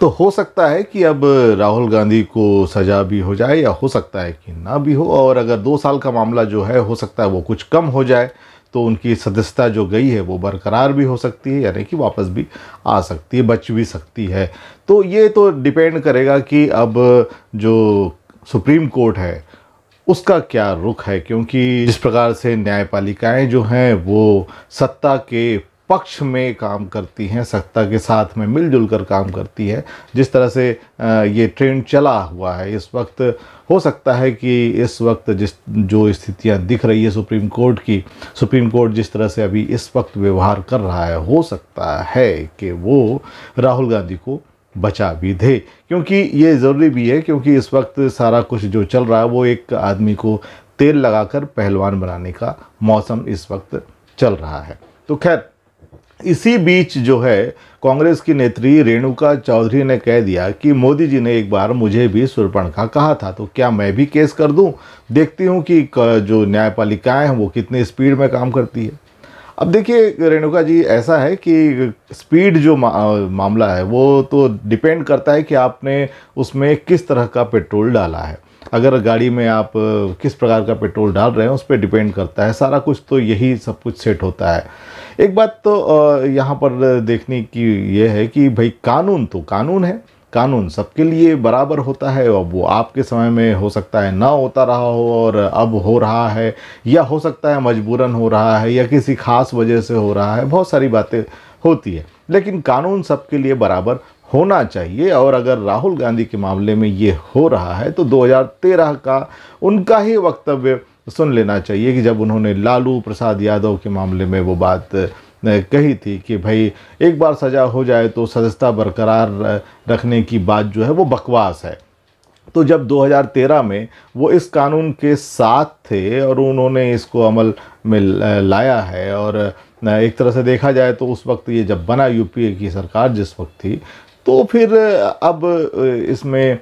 तो हो सकता है कि अब राहुल गांधी को सज़ा भी हो जाए या हो सकता है कि ना भी हो और अगर दो साल का मामला जो है हो सकता है वो कुछ कम हो जाए तो उनकी सदस्यता जो गई है वो बरकरार भी हो सकती है यानी कि वापस भी आ सकती है बच भी सकती है तो ये तो डिपेंड करेगा कि अब जो सुप्रीम कोर्ट है उसका क्या रुख है क्योंकि जिस प्रकार से न्यायपालिकाएं जो हैं वो सत्ता के पक्ष में काम करती हैं सत्ता के साथ में मिलजुल कर काम करती है जिस तरह से ये ट्रेंड चला हुआ है इस वक्त हो सकता है कि इस वक्त जिस जो स्थितियां दिख रही है सुप्रीम कोर्ट की सुप्रीम कोर्ट जिस तरह से अभी इस वक्त व्यवहार कर रहा है हो सकता है कि वो राहुल गांधी को बचा भी दे क्योंकि ये ज़रूरी भी है क्योंकि इस वक्त सारा कुछ जो चल रहा है वो एक आदमी को तेल लगाकर पहलवान बनाने का मौसम इस वक्त चल रहा है तो खैर इसी बीच जो है कांग्रेस की नेत्री रेणुका चौधरी ने कह दिया कि मोदी जी ने एक बार मुझे भी सुरपणखा कहा था तो क्या मैं भी केस कर दूं देखती हूं कि जो न्यायपालिकाएं हैं वो कितने स्पीड में काम करती है अब देखिए रेणुका जी ऐसा है कि स्पीड जो मा, मामला है वो तो डिपेंड करता है कि आपने उसमें किस तरह का पेट्रोल डाला है अगर गाड़ी में आप किस प्रकार का पेट्रोल डाल रहे हैं उस पर डिपेंड करता है सारा कुछ तो यही सब कुछ सेट होता है एक बात तो यहाँ पर देखने की ये है कि भाई कानून तो कानून है कानून सबके लिए बराबर होता है अब वो आपके समय में हो सकता है ना होता रहा हो और अब हो रहा है या हो सकता है मजबूरन हो रहा है या किसी खास वजह से हो रहा है बहुत सारी बातें होती है लेकिन कानून सबके लिए बराबर होना चाहिए और अगर राहुल गांधी के मामले में ये हो रहा है तो 2013 का उनका ही वक्तव्य सुन लेना चाहिए कि जब उन्होंने लालू प्रसाद यादव के मामले में वो बात कही थी कि भाई एक बार सज़ा हो जाए तो सदस्यता बरकरार रखने की बात जो है वो बकवास है तो जब 2013 में वो इस कानून के साथ थे और उन्होंने इसको अमल में लाया है और एक तरह से देखा जाए तो उस वक्त ये जब बना यूपीए की सरकार जिस वक्त थी तो फिर अब इसमें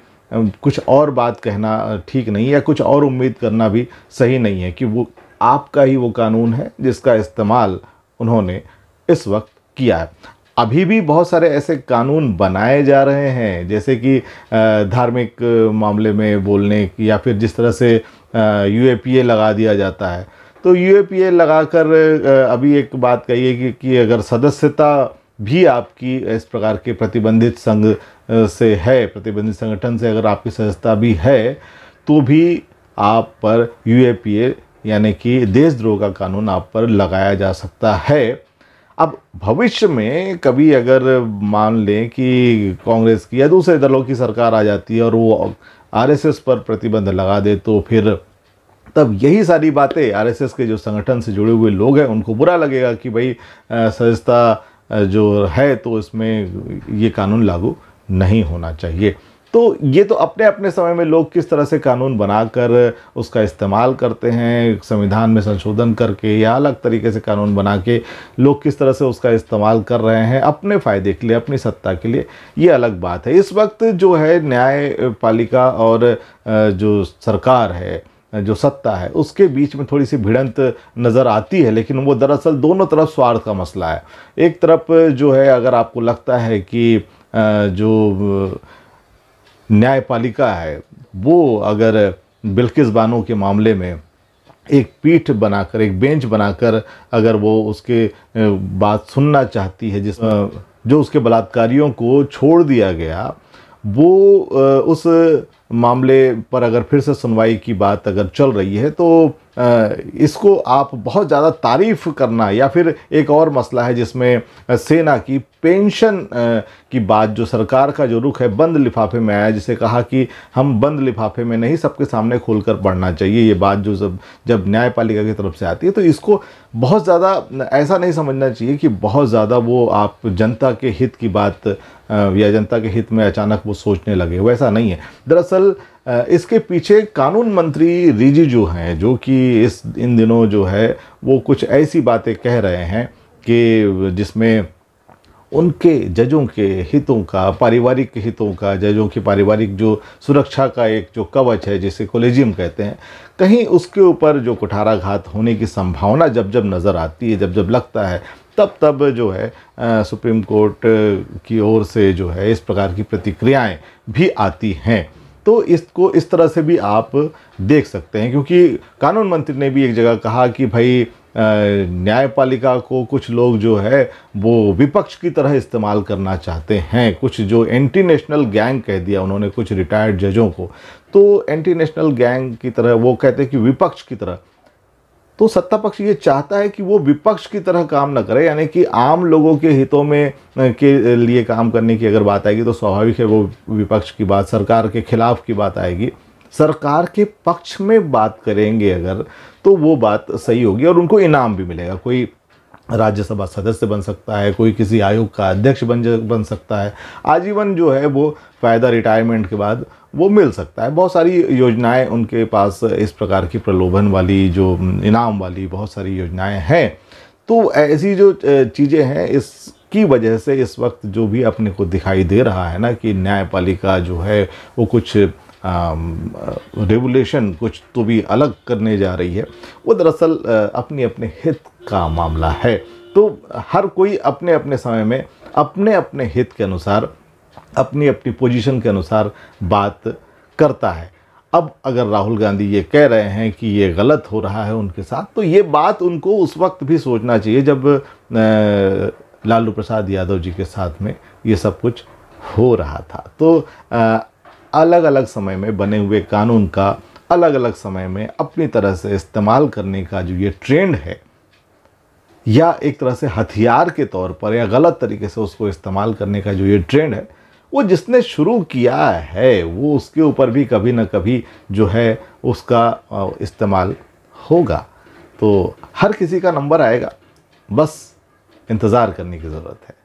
कुछ और बात कहना ठीक नहीं है कुछ और उम्मीद करना भी सही नहीं है कि वो आपका ही वो कानून है जिसका इस्तेमाल उन्होंने इस वक्त किया है अभी भी बहुत सारे ऐसे कानून बनाए जा रहे हैं जैसे कि धार्मिक मामले में बोलने की या फिर जिस तरह से यू लगा दिया जाता है तो यू लगाकर अभी एक बात कही कि, कि अगर सदस्यता भी आपकी इस प्रकार के प्रतिबंधित संघ से है प्रतिबंधित संगठन से अगर आपकी सदस्यता भी है तो भी आप पर यू यानी कि देशद्रोह का कानून आप पर लगाया जा सकता है अब भविष्य में कभी अगर मान लें कि कांग्रेस की या दूसरे दलों की सरकार आ जाती है और वो आरएसएस पर प्रतिबंध लगा दे तो फिर तब यही सारी बातें आरएसएस के जो संगठन से जुड़े हुए लोग हैं उनको बुरा लगेगा कि भाई सहजता जो है तो इसमें ये कानून लागू नहीं होना चाहिए तो ये तो अपने अपने समय में लोग किस तरह से कानून बनाकर उसका इस्तेमाल करते हैं संविधान में संशोधन करके या अलग तरीके से कानून बना के लोग किस तरह से उसका इस्तेमाल कर रहे हैं अपने फ़ायदे के लिए अपनी सत्ता के लिए ये अलग बात है इस वक्त जो है न्यायपालिका और जो सरकार है जो सत्ता है उसके बीच में थोड़ी सी भिड़ंत नज़र आती है लेकिन वो दरअसल दोनों तरफ स्वार्थ का मसला है एक तरफ जो है अगर आपको लगता है कि जो न्यायपालिका है वो अगर बिल्किस बानो के मामले में एक पीठ बनाकर एक बेंच बनाकर अगर वो उसके बात सुनना चाहती है जिस जो उसके बलात्कारियों को छोड़ दिया गया वो उस मामले पर अगर फिर से सुनवाई की बात अगर चल रही है तो इसको आप बहुत ज़्यादा तारीफ करना या फिर एक और मसला है जिसमें सेना की पेंशन की बात जो सरकार का जो रुख है बंद लिफाफे में आया जिसे कहा कि हम बंद लिफाफे में नहीं सबके सामने खोलकर पढ़ना चाहिए ये बात जो जब जब न्यायपालिका की तरफ से आती है तो इसको बहुत ज़्यादा ऐसा नहीं समझना चाहिए कि बहुत ज़्यादा वो आप जनता के हित की बात या जनता के हित में अचानक वो सोचने लगे वैसा नहीं है दरअसल दरअसल इसके पीछे कानून मंत्री रिजिजू हैं जो कि इस इन दिनों जो है वो कुछ ऐसी बातें कह रहे हैं कि जिसमें उनके जजों के हितों का पारिवारिक हितों का जजों की पारिवारिक जो सुरक्षा का एक जो कवच है जिसे कोलेजियम कहते हैं कहीं उसके ऊपर जो कुठाराघात होने की संभावना जब जब नज़र आती है जब जब लगता है तब तब जो है आ, सुप्रीम कोर्ट की ओर से जो है इस प्रकार की प्रतिक्रियाएं भी आती हैं तो इसको इस तरह से भी आप देख सकते हैं क्योंकि कानून मंत्री ने भी एक जगह कहा कि भाई न्यायपालिका को कुछ लोग जो है वो विपक्ष की तरह इस्तेमाल करना चाहते हैं कुछ जो एंटी नेशनल गैंग कह दिया उन्होंने कुछ रिटायर्ड जजों को तो एंटी नेशनल गैंग की तरह वो कहते हैं कि विपक्ष की तरह तो सत्ता पक्ष ये चाहता है कि वो विपक्ष की तरह काम ना करे यानी कि आम लोगों के हितों में के लिए काम करने की अगर बात आएगी तो स्वाभाविक है वो विपक्ष की बात सरकार के खिलाफ की बात आएगी सरकार के पक्ष में बात करेंगे अगर तो वो बात सही होगी और उनको इनाम भी मिलेगा कोई राज्यसभा सदस्य बन सकता है कोई किसी आयोग का अध्यक्ष बन बन सकता है आजीवन जो है वो फ़ायदा रिटायरमेंट के बाद वो मिल सकता है बहुत सारी योजनाएं उनके पास इस प्रकार की प्रलोभन वाली जो इनाम वाली बहुत सारी योजनाएं हैं तो ऐसी जो चीज़ें हैं इसकी वजह से इस वक्त जो भी अपने को दिखाई दे रहा है ना कि न्यायपालिका जो है वो कुछ Um, रेगुलेशन कुछ तो भी अलग करने जा रही है वो दरअसल uh, अपने अपने हित का मामला है तो हर कोई अपने अपने समय में अपने अपने हित के अनुसार अपनी अपनी पोजीशन के अनुसार बात करता है अब अगर राहुल गांधी ये कह रहे हैं कि ये गलत हो रहा है उनके साथ तो ये बात उनको उस वक्त भी सोचना चाहिए जब uh, लालू प्रसाद यादव जी के साथ में ये सब कुछ हो रहा था तो uh, अलग अलग समय में बने हुए कानून का अलग अलग समय में अपनी तरह से इस्तेमाल करने का जो ये ट्रेंड है या एक तरह से हथियार के तौर पर या गलत तरीके से उसको इस्तेमाल करने का जो ये ट्रेंड है वो जिसने शुरू किया है वो उसके ऊपर भी कभी ना कभी जो है उसका इस्तेमाल होगा तो हर किसी का नंबर आएगा बस इंतज़ार करने की ज़रूरत है